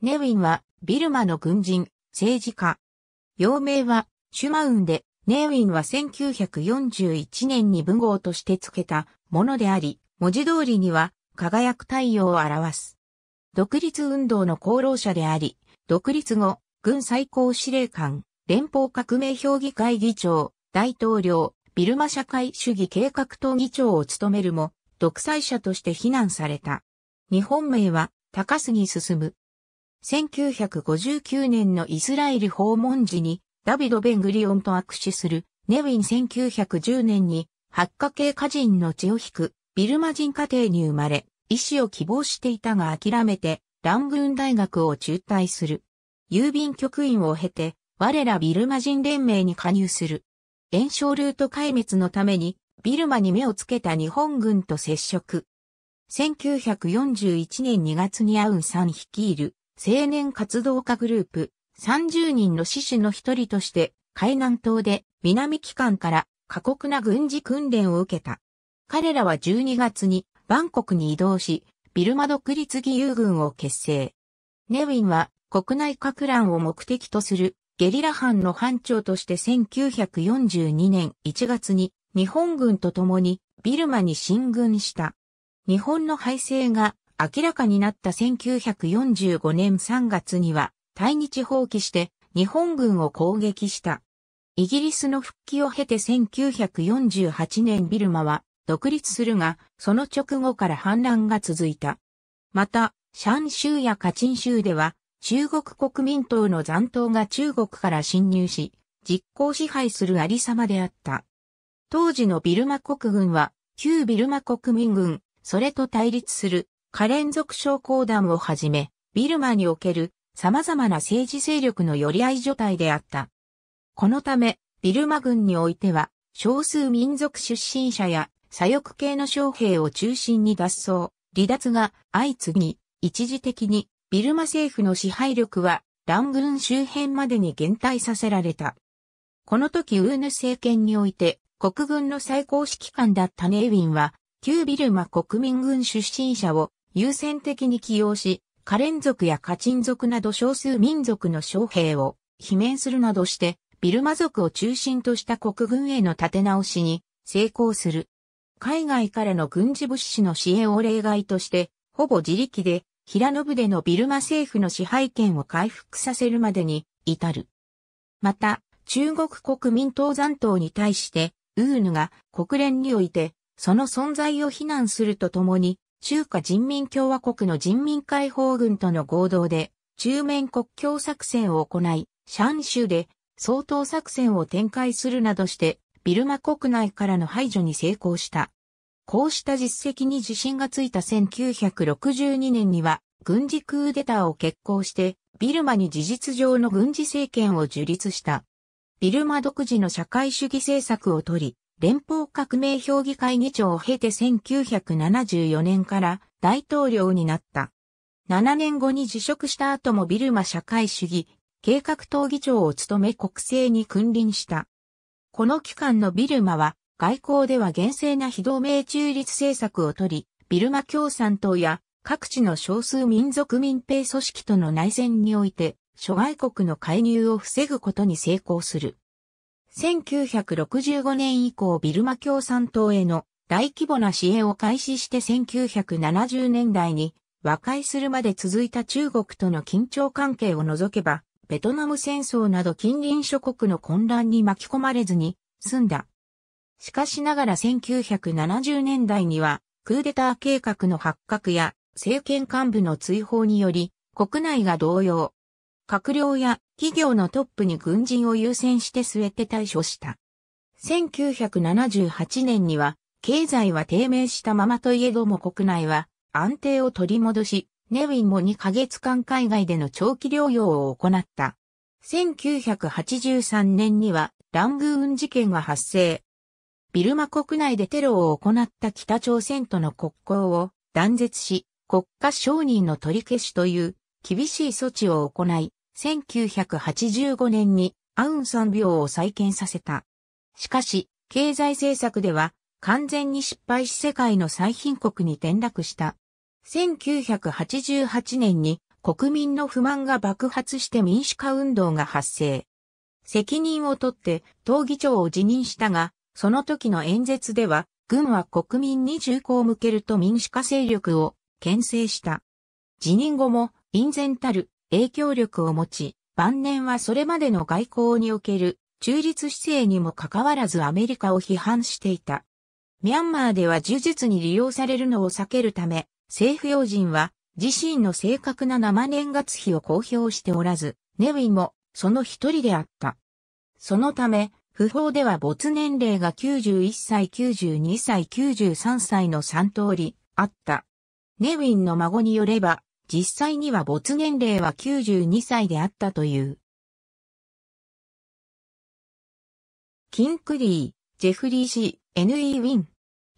ネウィンはビルマの軍人、政治家。幼名はシュマウンで、ネウィンは1941年に文豪として付けたものであり、文字通りには輝く太陽を表す。独立運動の功労者であり、独立後、軍最高司令官、連邦革命評議会議長、大統領、ビルマ社会主義計画党議長を務めるも、独裁者として非難された。日本名は高杉進。1959年のイスラエル訪問時にダビド・ベングリオンと握手するネウィン1910年に発火系家人の血を引くビルマ人家庭に生まれ医師を希望していたが諦めてラングーン大学を中退する。郵便局員を経て我らビルマ人連盟に加入する。炎症ルート壊滅のためにビルマに目をつけた日本軍と接触。1941年2月にアウンさん率いる青年活動家グループ30人の志士の一人として海南島で南機関から過酷な軍事訓練を受けた。彼らは12月にバンコクに移動し、ビルマ独立義勇軍を結成。ネウィンは国内革乱を目的とするゲリラ班の班長として1942年1月に日本軍と共にビルマに進軍した。日本の敗勢が明らかになった1945年3月には、対日放棄して日本軍を攻撃した。イギリスの復帰を経て1948年ビルマは独立するが、その直後から反乱が続いた。また、シャン州やカチン州では、中国国民党の残党が中国から侵入し、実効支配するありさまであった。当時のビルマ国軍は、旧ビルマ国民軍、それと対立する可連続症候団をはじめ、ビルマにおける様々な政治勢力の寄り合い所帯であった。このため、ビルマ軍においては、少数民族出身者や左翼系の将兵を中心に脱走、離脱が相次ぎ、一時的にビルマ政府の支配力は乱軍周辺までに減退させられた。この時ウーヌ政権において国軍の最高指揮官だったネイウィンは、旧ビルマ国民軍出身者を優先的に起用し、カレン族やカチン族など少数民族の将兵を、罷免するなどして、ビルマ族を中心とした国軍への立て直しに成功する。海外からの軍事物資の支援を例外として、ほぼ自力で、平野部でのビルマ政府の支配権を回復させるまでに至る。また、中国国民党残党に対して、ウーヌが国連において、その存在を非難するとともに、中華人民共和国の人民解放軍との合同で、中面国境作戦を行い、シャンシュで総統作戦を展開するなどして、ビルマ国内からの排除に成功した。こうした実績に自信がついた1962年には、軍事クーデターを決行して、ビルマに事実上の軍事政権を樹立した。ビルマ独自の社会主義政策をとり、連邦革命評議会議長を経て1974年から大統領になった。7年後に辞職した後もビルマ社会主義計画党議長を務め国政に君臨した。この期間のビルマは外交では厳正な非同盟中立政策をとり、ビルマ共産党や各地の少数民族民兵組織との内戦において諸外国の介入を防ぐことに成功する。1965年以降ビルマ共産党への大規模な支援を開始して1970年代に和解するまで続いた中国との緊張関係を除けば、ベトナム戦争など近隣諸国の混乱に巻き込まれずに済んだ。しかしながら1970年代には、クーデター計画の発覚や政権幹部の追放により、国内が同様、閣僚や企業のトップに軍人を優先して据えて対処した。1978年には、経済は低迷したままといえども国内は安定を取り戻し、ネウィンも2ヶ月間海外での長期療養を行った。1983年にはラングーン事件が発生。ビルマ国内でテロを行った北朝鮮との国交を断絶し、国家承認の取り消しという厳しい措置を行い、1985年にアウンサン病を再建させた。しかし、経済政策では完全に失敗し世界の最貧国に転落した。1988年に国民の不満が爆発して民主化運動が発生。責任を取って党議長を辞任したが、その時の演説では、軍は国民に銃口を向けると民主化勢力を牽制した。辞任後も、隠然たる影響力を持ち、晩年はそれまでの外交における中立姿勢にもかかわらずアメリカを批判していた。ミャンマーでは呪術に利用されるのを避けるため、政府要人は自身の正確な生年月日を公表しておらず、ネウィンもその一人であった。そのため、不法では没年齢が91歳、92歳、93歳の3通りあった。ネウィンの孫によれば、実際には没年齢は92歳であったという。キンクリー、ジェフリー氏、N.E. ウィン、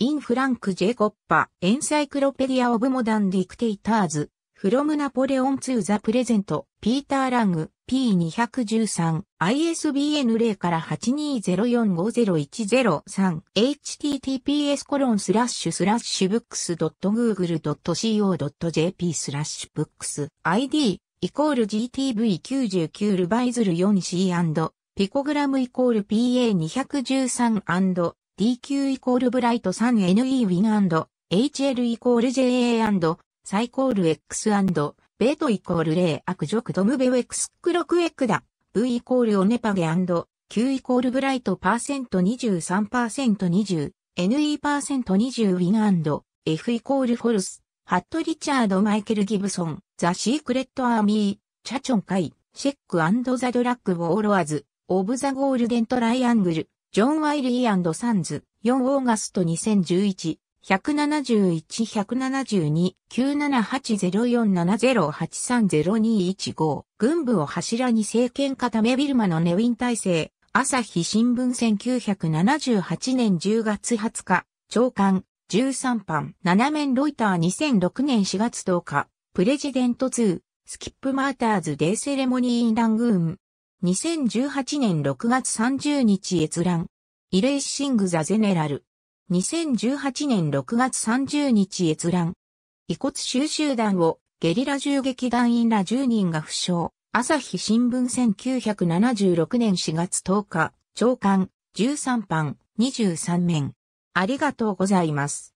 イン・フランク・ジェコッパ、エンサイクロペディア・オブ・モダン・ディクテイターズ、from Napoleon to the present, Peter Lang, P213, ISBN 0から8204501013 https コロンスラッシュスラッシュブックス .google.co.jp スラッシュブックス ID イコール GTV99 ルバイズル 4C& ピコグラムイコール PA213& DQ イコールブライト 3NE ウィン &HL イコール JA& サイコール X& ベートイコール0悪クドムベウエクスクロクエクダ V イコールオネパゲ &Q イコールブライトパーセント 23%20 NE%20 パーセントウィン &F イコールフォルスハット・リチャード・マイケル・ギブソン、ザ・シークレット・アーミー、チャチョン・カイ、シェックザ・ドラッグ・ウォーロアズ、オブ・ザ・ゴールデン・トライアングル、ジョン・ワイリーサンズ、4オーガスト2011、171-172-978-0470-830215軍部を柱に政権固めビルマのネウィン体制朝日新聞1978年10月20日長官13版7面ロイター2006年4月10日プレジデント2スキップマーターズデイセレモニーインラングーン2018年6月30日閲覧イレイシングザゼネラル2018年6月30日閲覧。遺骨収集団をゲリラ銃撃団員ら10人が負傷。朝日新聞1976年4月10日、長官、13番23面。ありがとうございます。